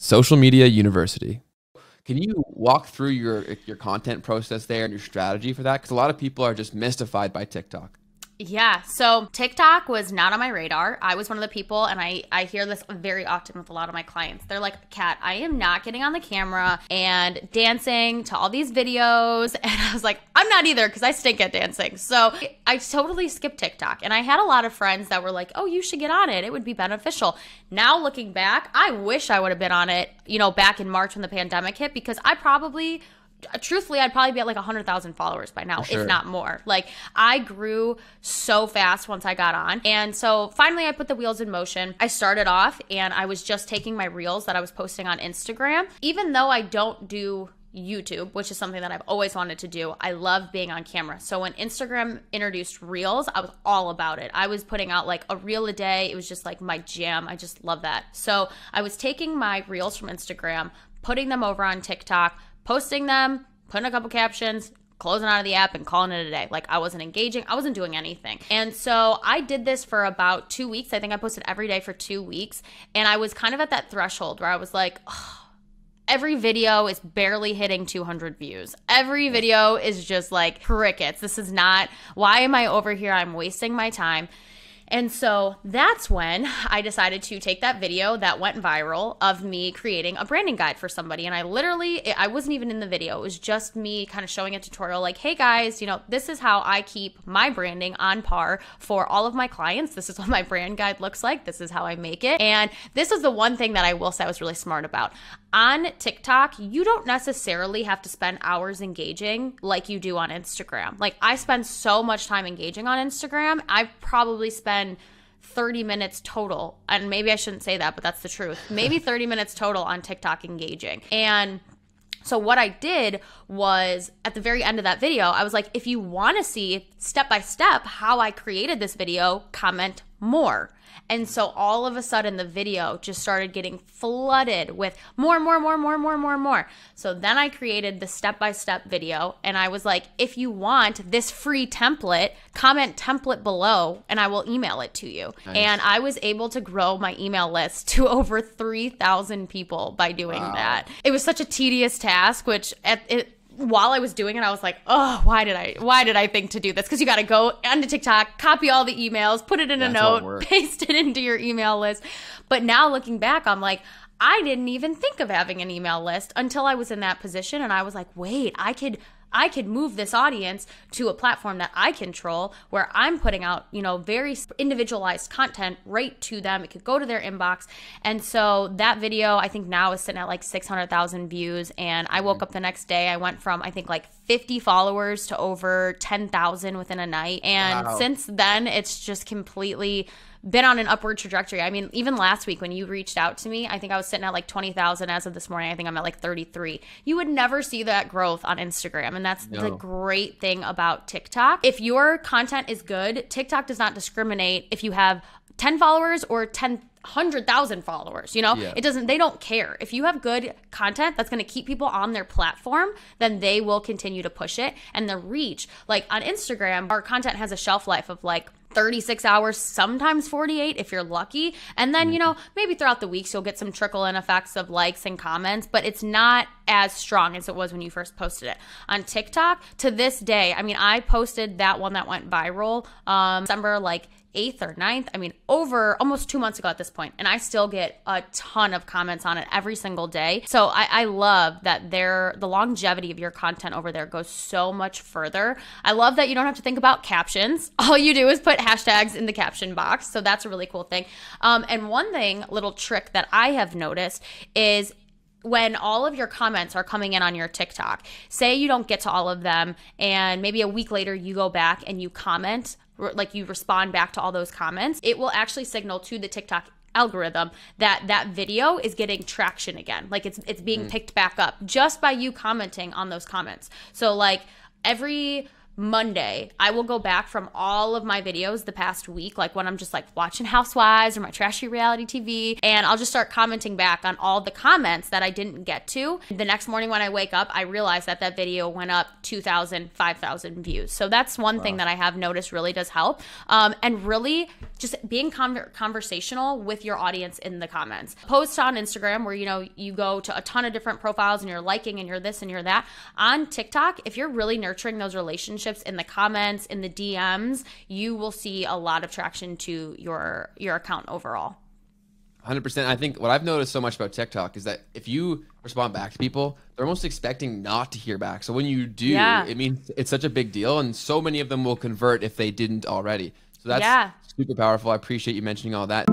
Social Media University. Can you walk through your your content process there and your strategy for that? Because a lot of people are just mystified by TikTok. Yeah. So TikTok was not on my radar. I was one of the people, and I, I hear this very often with a lot of my clients. They're like, Kat, I am not getting on the camera and dancing to all these videos. And I was like, I'm not either because I stink at dancing. So I totally skipped TikTok. And I had a lot of friends that were like, oh, you should get on it. It would be beneficial. Now looking back, I wish I would have been on it, you know, back in March when the pandemic hit because I probably truthfully i'd probably be at like 100000 followers by now sure. if not more like i grew so fast once i got on and so finally i put the wheels in motion i started off and i was just taking my reels that i was posting on instagram even though i don't do YouTube, which is something that I've always wanted to do. I love being on camera. So when Instagram introduced Reels, I was all about it. I was putting out like a reel a day. It was just like my jam. I just love that. So I was taking my Reels from Instagram, putting them over on TikTok, posting them, putting a couple captions, closing out of the app and calling it a day. Like I wasn't engaging, I wasn't doing anything. And so I did this for about two weeks. I think I posted every day for two weeks. And I was kind of at that threshold where I was like, oh, every video is barely hitting 200 views. Every video is just like crickets. This is not, why am I over here? I'm wasting my time. And so that's when I decided to take that video that went viral of me creating a branding guide for somebody. And I literally, I wasn't even in the video. It was just me kind of showing a tutorial like, hey guys, you know, this is how I keep my branding on par for all of my clients. This is what my brand guide looks like. This is how I make it. And this is the one thing that I will say I was really smart about. On TikTok, you don't necessarily have to spend hours engaging like you do on Instagram. Like I spend so much time engaging on Instagram. I've probably spent spend 30 minutes total. And maybe I shouldn't say that, but that's the truth. Maybe 30 minutes total on TikTok engaging. And so what I did was at the very end of that video, I was like, if you want to see step by step how I created this video, comment more. And so all of a sudden, the video just started getting flooded with more, more, more, more, more, more, more. So then I created the step by step video and I was like, if you want this free template, comment template below and I will email it to you. Nice. And I was able to grow my email list to over 3,000 people by doing wow. that. It was such a tedious task, which at, it, while I was doing it, I was like, oh, why did I why did I think to do this? Because you got to go onto TikTok, copy all the emails, put it in a note, paste it into your email list. But now looking back, I'm like, I didn't even think of having an email list until I was in that position, and I was like, wait, I could I could move this audience to a platform that I control where I'm putting out, you know, very individualized content right to them. It could go to their inbox. And so that video, I think now is sitting at like 600,000 views. And I woke up the next day, I went from, I think, like 50 followers to over 10,000 within a night. And wow. since then, it's just completely been on an upward trajectory. I mean, even last week when you reached out to me, I think I was sitting at like 20,000 as of this morning. I think I'm at like 33. You would never see that growth on Instagram. And that's no. the great thing about TikTok. If your content is good, TikTok does not discriminate if you have 10 followers or 10 hundred thousand followers. You know, yeah. it doesn't. They don't care if you have good content that's going to keep people on their platform. Then they will continue to push it and the reach. Like on Instagram, our content has a shelf life of like 36 hours, sometimes 48 if you're lucky. And then, you know, maybe throughout the weeks you'll get some trickle in effects of likes and comments, but it's not as strong as it was when you first posted it. On TikTok, to this day, I mean, I posted that one that went viral um, December like 8th or ninth? I mean, over almost two months ago at this point, and I still get a ton of comments on it every single day. So I, I love that the longevity of your content over there goes so much further. I love that you don't have to think about captions. All you do is put hashtags in the caption box. So that's a really cool thing. Um, and one thing, little trick that I have noticed is when all of your comments are coming in on your TikTok, say you don't get to all of them, and maybe a week later you go back and you comment, like you respond back to all those comments, it will actually signal to the TikTok algorithm that that video is getting traction again like it's it's being mm. picked back up just by you commenting on those comments so like every Monday, I will go back from all of my videos the past week, like when I'm just like watching Housewives or my trashy reality TV, and I'll just start commenting back on all the comments that I didn't get to. The next morning when I wake up, I realize that that video went up 2,000, 5,000 views. So that's one wow. thing that I have noticed really does help. Um, and really just being con- conversational with your audience in the comments. Post on Instagram where, you know, you go to a ton of different profiles and you're liking and you're this and you're that. On TikTok, if you're really nurturing those relationships, relationships in the comments, in the DMs, you will see a lot of traction to your your account overall. 100%. I think what I've noticed so much about TikTok is that if you respond back to people, they're almost expecting not to hear back. So when you do, yeah. it means it's such a big deal and so many of them will convert if they didn't already. So that's yeah. super powerful. I appreciate you mentioning all that.